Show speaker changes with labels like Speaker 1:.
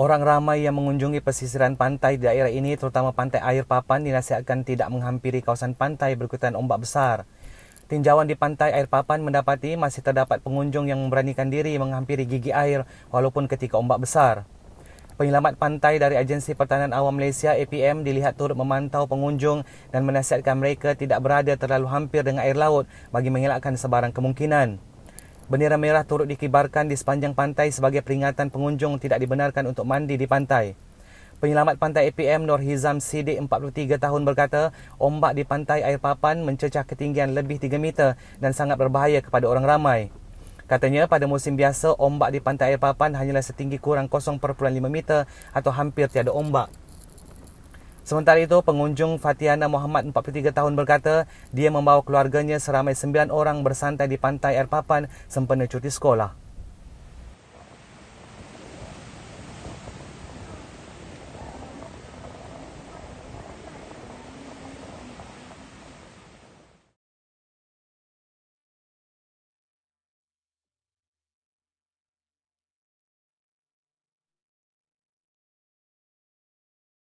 Speaker 1: Orang ramai yang mengunjungi pesisiran pantai di daerah ini, terutama pantai air papan, dinasihatkan tidak menghampiri kawasan pantai berikutan ombak besar. Tinjauan di pantai air papan mendapati masih terdapat pengunjung yang memberanikan diri menghampiri gigi air walaupun ketika ombak besar. Penyelamat pantai dari Agensi Pertahanan Awam Malaysia APM dilihat turut memantau pengunjung dan menasihatkan mereka tidak berada terlalu hampir dengan air laut bagi mengelakkan sebarang kemungkinan. Bendera merah turut dikibarkan di sepanjang pantai sebagai peringatan pengunjung tidak dibenarkan untuk mandi di pantai. Penyelamat Pantai APM Nur Hizam Sidik 43 tahun berkata, ombak di pantai Air Papan mencecah ketinggian lebih 3 meter dan sangat berbahaya kepada orang ramai. Katanya pada musim biasa ombak di pantai Air Papan hanyalah setinggi kurang 0.5 meter atau hampir tiada ombak. Sementara itu, pengunjung Fatiana Muhammad 43 tahun berkata dia membawa keluarganya seramai 9 orang bersantai di pantai Air Papan sempena cuti sekolah.